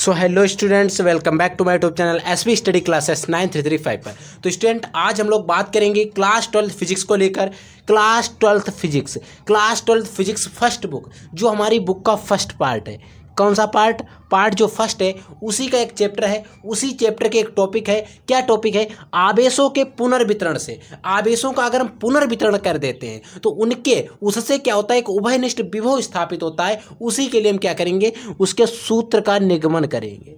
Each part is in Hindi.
so hello students welcome back to my YouTube channel S B study classes nine three three five पर तो स्टूडेंट आज हम लोग बात करेंगे क्लास ट्वेल्थ फिजिक्स को लेकर class twelfth physics class twelfth physics first book जो हमारी बुक का फर्स्ट पार्ट है कौन सा पार्ट पार्ट जो फर्स्ट है उसी का एक चैप्टर है उसी चैप्टर के एक टॉपिक है क्या टॉपिक है आवेशों के पुनर्वितरण से आवेशों का अगर हम पुनर्वितरण कर देते हैं तो उनके उससे क्या होता है एक उभयनिष्ठ विभव स्थापित होता है उसी के लिए हम क्या करेंगे उसके सूत्र का निगमन करेंगे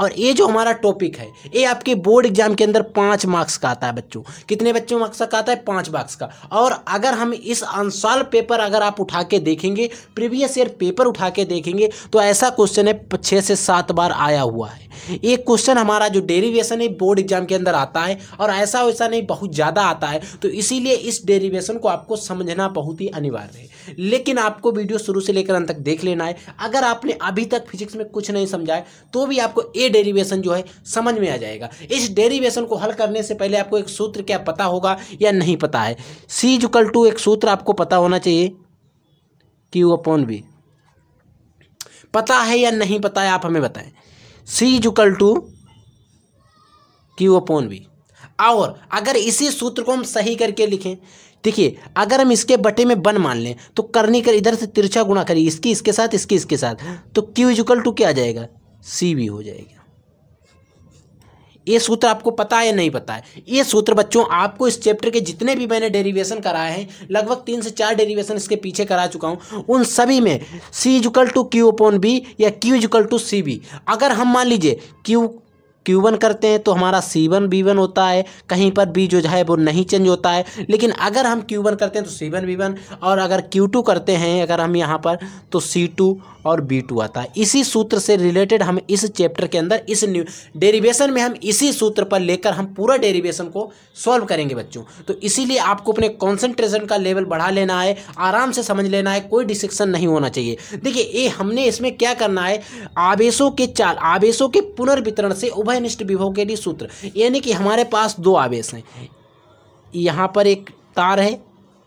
और ये जो हमारा टॉपिक है ये आपके बोर्ड एग्जाम के अंदर पाँच मार्क्स का आता है बच्चों कितने बच्चों मार्क्स का आता है पाँच मार्क्स का और अगर हम इस अनसॉल्व पेपर अगर आप उठा के देखेंगे प्रीवियस ईयर पेपर उठा के देखेंगे तो ऐसा क्वेश्चन है छः से सात बार आया हुआ है एक क्वेश्चन हमारा जो डेरिवेशन है बोर्ड एग्जाम के अंदर आता है और ऐसा वैसा नहीं बहुत ज़्यादा आता है तो इसीलिए इस डेरिवेशन को आपको समझना बहुत ही अनिवार्य है लेकिन आपको वीडियो शुरू से लेकर अंत तक देख लेना है अगर आपने अभी तक फिजिक्स में कुछ नहीं समझा है तो भी आपको ए डेरिवेशन जो है समझ में आ जाएगा इस डेरिवेशन को हल करने से पहले आपको एक सूत्र क्या पता होगा या नहीं पता है सी जुकल टू एक सूत्र आपको पता होना चाहिए क्यू अपॉन बी पता है या नहीं पता है आप हमें बताएं C equal to Q upon V और अगर इसी सूत्र को हम सही करके लिखें देखिए अगर हम इसके बटे में बन मान लें तो करनी कर इधर से तिरछा गुणा करिए इसकी इसके साथ इसकी इसके साथ तो क्यू इजिकल टू क्या आ जाएगा सी भी हो जाएगा ये सूत्र आपको पता है या नहीं पता है ये सूत्र बच्चों आपको इस चैप्टर के जितने भी मैंने डेरिवेशन कराए हैं लगभग तीन से चार डेरिवेशन इसके पीछे करा चुका हूँ उन सभी में C equal to Q upon V या Q equal to C V अगर हम मान लीजिए क्यू क्यू वन करते हैं तो हमारा सी वन बी वन होता है कहीं पर बी जो है वो नहीं चेंज होता है लेकिन अगर हम क्यू वन करते हैं तो सी वन बी वन और अगर क्यू टू करते हैं अगर हम यहाँ पर तो सी टू और बी टू आता है इसी सूत्र से रिलेटेड हम इस चैप्टर के अंदर इस न्यू डेरिवेशन में हम इसी सूत्र पर लेकर हम पूरा डेरिवेशन को सॉल्व करेंगे बच्चों तो इसीलिए आपको अपने कॉन्सेंट्रेशन का लेवल बढ़ा लेना है आराम से समझ लेना है कोई डिस्ट्रिक्शन नहीं होना चाहिए देखिए ये हमने इसमें क्या करना है आवेशों के चाल आवेशों के पुनर्वितरण से उभय विभव के लिए सूत्र यानी कि हमारे पास दो आवेश हैं यहाँ पर एक तार है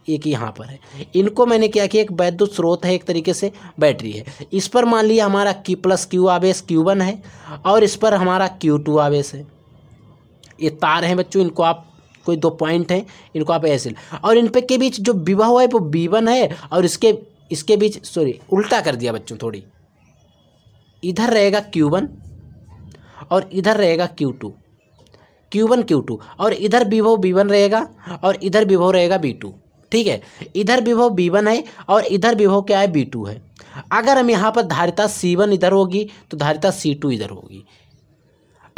एक यहाँ पर है इनको मैंने क्या किया एक वैद्युत स्रोत है एक तरीके से बैटरी है इस पर मान लिया हमारा Q प्लस क्यू आवेश क्यू वन है और इस पर हमारा क्यू टू आवेश है ये तार हैं बच्चों इनको आप कोई दो पॉइंट हैं इनको आप ऐसे और इन पर के बीच जो विवाह है वो बी है और इसके इसके बीच सॉरी उल्टा कर दिया बच्चों थोड़ी इधर रहेगा क्यू वन और इधर रहेगा Q two Q one Q two और इधर विवो बी वन रहेगा और इधर विवो रहेगा बी टू ठीक है इधर विवो बी वन है और इधर विवो क्या है बी टू है अगर हम यहाँ पर धारिता सी वन इधर होगी तो धारिता सी टू इधर होगी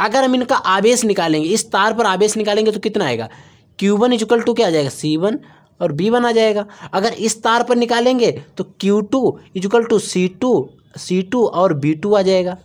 अगर हम इनका आवेश निकालेंगे इस तार पर आवेश निकालेंगे तो कितना आएगा क्यू वन इजकल टू क्या आ जाएगा सी वन और बी वन आ जाएगा अगर इस तार पर निकालेंगे तो Q two equal to C two C two और बी टू आ जाएगा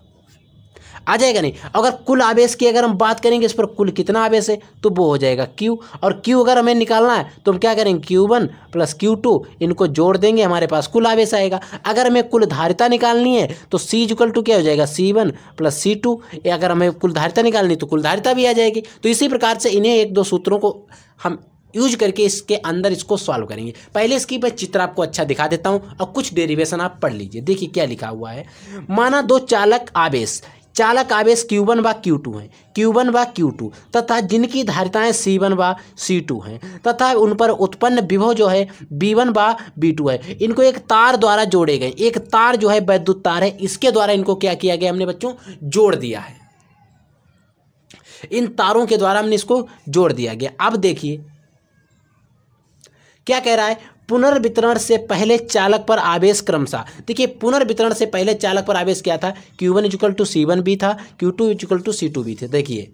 आ जाएगा नहीं अगर कुल आवेश की अगर हम बात करेंगे इस पर कुल कितना आवेश है तो वो हो जाएगा क्यू और क्यू अगर हमें निकालना है तो हम क्या करेंगे Q one plus Q two इनको जोड़ देंगे हमारे पास कुल आवेश आएगा अगर हमें कुल धारिता निकालनी है तो सी इजकल टू क्या हो जाएगा C one plus C two अगर हमें कुल धारिता निकालनी तो कुल धारिता भी आ जाएगी तो इसी प्रकार से इन्हें एक दो सूत्रों को हम यूज करके इसके अंदर इसको सॉल्व करेंगे पहले इसकी मैं चित्र आपको अच्छा दिखा देता हूँ और कुछ डेरिवेशन आप पढ़ लीजिए देखिए क्या लिखा हुआ है माना दो चालक आवेश चालक आवेश Q1 वन व क्यू टू हैं क्यू वन व क्यू टू तथा जिनकी धारिताएं सी वन व सी टू हैं तथा उन पर उत्पन्न विभव जो है B1 वन व बी टू है इनको एक तार द्वारा जोड़े गए एक तार जो है वैद्युत तार है इसके द्वारा इनको क्या किया गया हमने बच्चों जोड़ दिया है इन तारों के द्वारा हमने इसको जोड़ दिया गया अब देखिए क्या कह रहा है पुनर्वितरण से पहले चालक पर आवेश क्रमशः देखिए पुनर्वितरण से पहले चालक पर आवेश क्या था Q one equal to C one भी था Q two equal to C two भी थे देखिए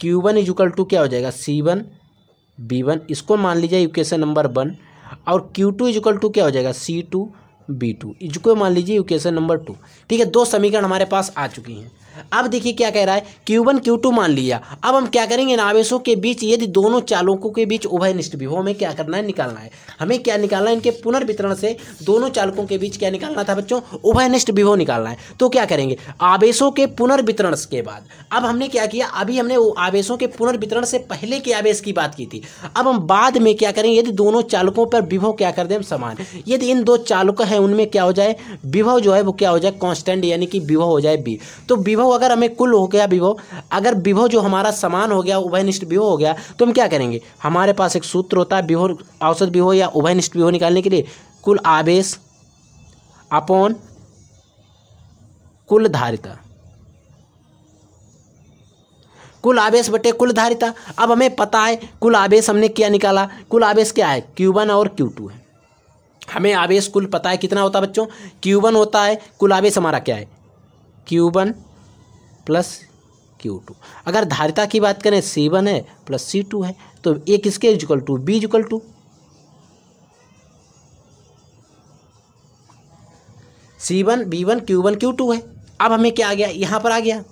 क्यू वन इजिकल टू क्या हो जाएगा सी वन बी वन इसको मान लीजिए इक्वेशन नंबर वन और क्यू टू इजिकल टू क्या हो जाएगा सी टू बी टू इसको मान लीजिए इक्वेशन नंबर टू ठीक है दो समीकरण हमारे पास आ चुकी हैं अब देखिए क्या कह रहा है क्यू वन क्यू टू मान लिया अब हम क्या करेंगे इन आवेशों के बीच यदि दोनों चालकों के बीच उभय निष्ठ विभव हमें क्या करना है निकालना है हमें क्या निकालना है इनके पुनर्वितरण से दोनों चालकों के बीच क्या निकालना था बच्चों उभय निष्ठ विभव निकालना है तो क्या करेंगे आवेशों के पुनर्वितरण के बाद अब हमने क्या किया अभी हमने आवेशों के पुनर्वितरण से पहले के आवेश की बात की थी अब हम बाद में क्या करेंगे यदि दोनों चालकों पर विभव क्या कर दे समान यदि इन दो चालक है उनमें क्या हो जाए विभव जो है वो क्या हो जाए कांस्टेंट यानी कि विभव हो जाए बी तो विभव अगर हमें कुल हो गया विभव अगर विभव जो हमारा समान हो गया उभयनिष्ठ विभव हो गया तो हम क्या करेंगे हमारे पास एक सूत्र होता है विभो औसत विभो या उभयनिष्ठ विभो निकालने के लिए कुल आवेश अपॉन कुल धारिता कुल आवेश बटे कुल धारिता अब हमें पता है कुल आवेश हमने क्या निकाला कुल आवेश क्या है क्यू वन और क्यू टू है हमें आवेश कुल पता है कितना होता है बच्चों क्यू वन होता है कुल आवेश हमारा क्या है Q one plus Q two अगर धारिता की बात करें सी वन है प्लस सी टू है तो ए किसके equal to V equal to C one V one Q one Q two है अब हमें क्या आ गया यहाँ पर आ गया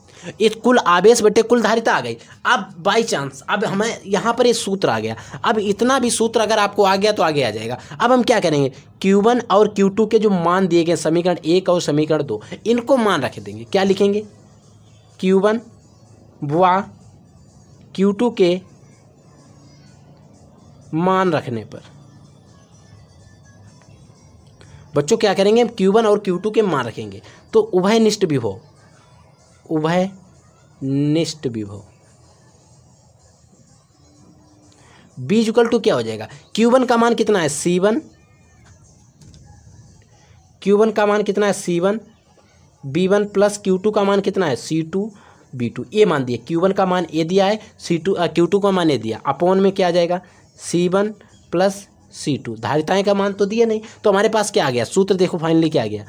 ये कुल आवेश बटे कुल धारिता आ गई अब बाई चांस अब हमें यहाँ पर ये सूत्र आ गया अब इतना भी सूत्र अगर आपको आ गया तो आगे आ जाएगा अब हम क्या करेंगे Q1 और Q2 के जो मान दिए गए समीकरण एक और समीकरण दो इनको मान रख देंगे क्या लिखेंगे Q1 बुआ क्यू के मान रखने पर बच्चों क्या करेंगे हम Q1 और Q2 के मान रखेंगे तो उभयनिष्ठ भी हो उभय निष्ठ विभव बीजुकल टू क्या हो जाएगा क्यूबन का मान कितना है सी वन क्यूबन का मान कितना है C one V one plus Q two का मान कितना है सी टू बी टू ए मान दिया क्यू वन का मान ए दिया है सी टू क्यू टू का मान ए दिया अपॉन में क्या आ जाएगा C one plus C two धारिताएं का मान तो दिया नहीं तो हमारे पास क्या आ गया सूत्र देखो फाइनली क्या आ गया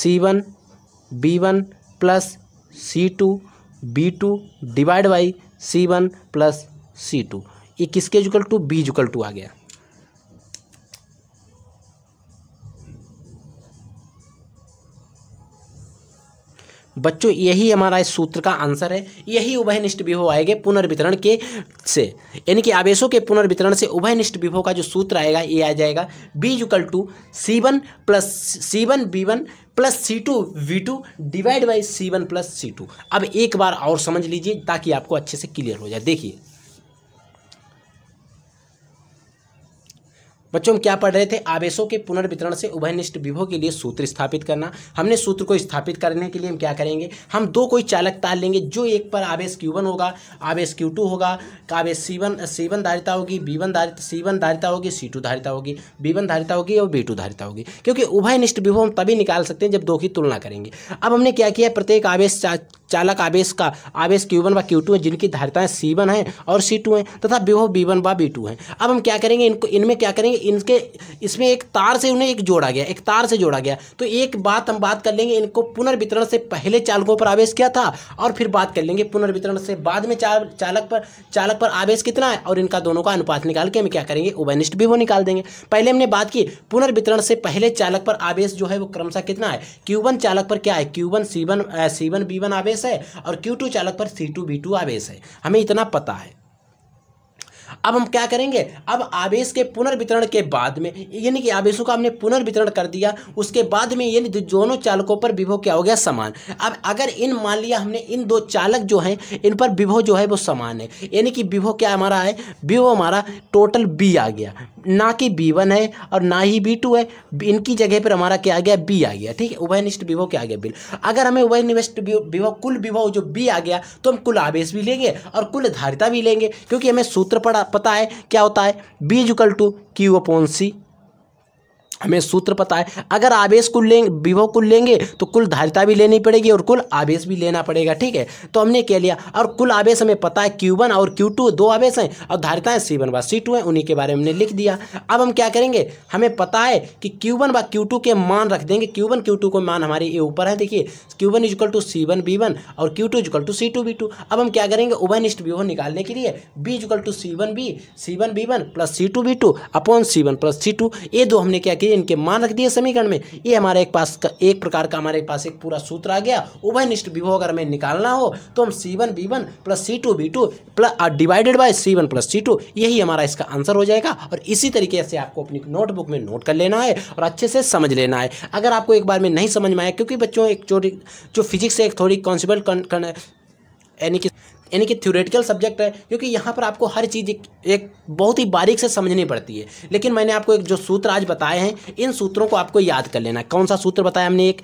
C one V one plus C two V two divide by C one plus C two ये किसके equal to V equal to आ गया बच्चों यही हमारा इस सूत्र का आंसर है यही उभयनिष्ठ विभव आएगा पुनर्वितरण के से यानी कि आवेशों के पुनर्वितरण से उभयनिष्ठ विभव का जो सूत्र आएगा ये आ जाएगा V equal to C one plus C one V one plus C two V two divide by C one plus C two अब एक बार और समझ लीजिए ताकि आपको अच्छे से क्लियर हो जाए देखिए बच्चों हम क्या पढ़ रहे थे आवेशों के पुनर्वितरण से उभयनिष्ठ विभो के लिए सूत्र स्थापित करना हमने सूत्र को स्थापित करने के लिए हम क्या करेंगे हम दो कोई चालक तार लेंगे जो एक पर आवेश क्यू वन होगा आवेश क्यू टू होगा आवेश सी वन सी वन धारिता होगी बी वन धारित सी वन धारिता होगी सी टू धारिता होगी बी वन धारिता होगी और बी टू धारिता होगी क्योंकि उभयनिष्ठ विभो हम तभी निकाल सकते हैं जब दो की तुलना करेंगे अब हमने क्या किया प्रत्येक आवेश चालक आवेश का आवेश क्यू वन व क्यू टू है जिनकी धारिताएं सी वन है और सी टू हैं तथा विभव बी वन व बी टू हैं अब हम क्या करेंगे इनको इनमें क्या करेंगे इनके इसमें एक तार से उन्हें एक जोड़ा गया एक तार से जोड़ा गया तो एक बात हम बात कर लेंगे इनको पुनर्वितरण से पहले चालकों पर आवेश किया था और फिर बात कर लेंगे पुनर्वितरण से बाद में चालक पर चालक पर आवेश कितना है और इनका दोनों का अनुपात निकाल के हम क्या करेंगे ओबेनिस्ट भी वो निकाल देंगे पहले हमने बात की पुनर्वितरण से पहले चालक पर आवेश जो है वो क्रमशः कितना है क्यू चालक पर क्या है Q one C one C one V one आवेश आवेश है और क्यू टू चालक पर सी टू बी टू आवेश है हमें इतना पता है अब हम क्या करेंगे अब आवेश के पुनर्वितरण के बाद में यानी कि आवेशों का हमने पुनर्वितरण कर दिया उसके बाद में यानी दोनों चालकों पर विभव क्या हो गया समान अब अगर इन मान लिया हमने इन दो चालक जो हैं इन पर विभव जो है वो समान है यानी कि विभव क्या हमारा है विभव हमारा टोटल बी आ गया ना कि बी वन है और ना ही बी टू है इनकी जगह पर हमारा क्या आ गया बी आ गया ठीक है उभयनिष्ठ विभव क्या आ गया बिल अगर हमें उभयनिष्ठ विभव कुल विभव जो बी आ गया तो हम कुल आवेश भी लेंगे और कुल धारिता भी लेंगे क्योंकि हमें सूत्र पढ़ा पता है क्या होता है V is equal to Q upon C हमें सूत्र पता है अगर आवेश कुल लेंगे विभव कुल लेंगे तो कुल धारिता भी लेनी पड़ेगी और कुल आवेश भी लेना पड़ेगा ठीक है तो हमने क्या लिया और कुल आवेश हमें पता है क्यू वन और क्यू टू दो आवेश हैं और धारिताएँ सी वन व सी टू हैं उन्हीं के बारे में हमने लिख दिया अब हम क्या करेंगे हमें पता है कि क्यू वन व क्यू टू के मान रख देंगे क्यू वन क्यू टू को मान हमारे ये ऊपर है देखिए Q one equal to C one V one और Q two equal to C two V two अब हम क्या करेंगे उभयनिष्ठ इष्ट विभव निकालने के लिए V equal to C one V C one V one plus C two V two upon C one plus C two ये दो हमने क्या किया इनके मान रख दिए समीकरण में ये हमारे एक पास का एक प्रकार का हमारे पास एक पूरा सूत्र आ गया उभयनिष्ठ विभव अगर हमें निकालना हो तो हम C one V one plus C two V two plus divided by C one plus C two यही हमारा इसका आंसर हो जाएगा और इसी तरीके से आपको अपनी नोटबुक में नोट कर लेना है और अच्छे से समझ लेना है अगर आपको एक बार में नहीं समझ में आया क्योंकि बच्चों एक छोटी जो फिजिक्स है एक थोड़ी कॉन्सिबल यानी कि यानी कि थ्योरेटिकल सब्जेक्ट है क्योंकि यहाँ पर आपको हर चीज़ एक, एक बहुत ही बारीक से समझनी पड़ती है लेकिन मैंने आपको एक जो सूत्र आज बताए हैं इन सूत्रों को आपको याद कर लेना कौन सा सूत्र बताया हमने एक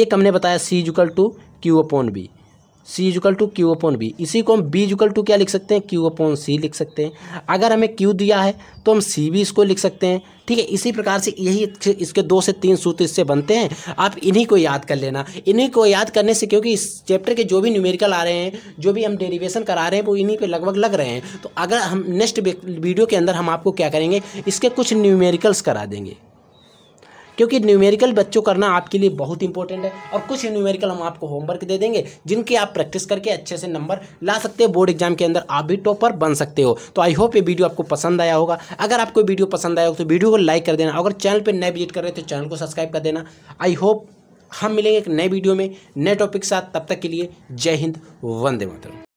एक हमने बताया C equal to Q upon V C equal to Q upon V इसी को हम बी इजुकल टू क्या लिख सकते हैं क्यू अपॉन सी लिख सकते हैं अगर हमें क्यू दिया है तो हम सी भी इसको लिख सकते हैं ठीक है इसी प्रकार से यही इसके दो से तीन सूत्र इससे बनते हैं आप इन्हीं को याद कर लेना इन्हीं को याद करने से क्योंकि इस चैप्टर के जो भी न्यूमेरिकल आ रहे हैं जो भी हम डेरिवेशन करा रहे हैं वो इन्हीं पर लगभग लग रहे हैं तो अगर हम नेक्स्ट वीडियो के अंदर हम आपको क्या करेंगे इसके कुछ न्यूमेरिकल्स करा देंगे क्योंकि न्यूमेरिकल बच्चों करना आपके लिए बहुत इंपॉर्टेंट है और कुछ न्यूमेरिकल हम आपको होमवर्क दे देंगे जिनकी आप प्रैक्टिस करके अच्छे से नंबर ला सकते हैं बोर्ड एग्जाम के अंदर आप भी टॉपर बन सकते हो तो आई होप ये वीडियो आपको पसंद आया होगा अगर आपको वीडियो पसंद आया हो तो वीडियो को लाइक कर देना अगर चैनल पर नए विजिट कर रहे तो चैनल को सब्सक्राइब कर देना आई होप हम मिलेंगे एक नए वीडियो में नए टॉपिक के साथ तब तक के लिए जय हिंद वंदे मातरम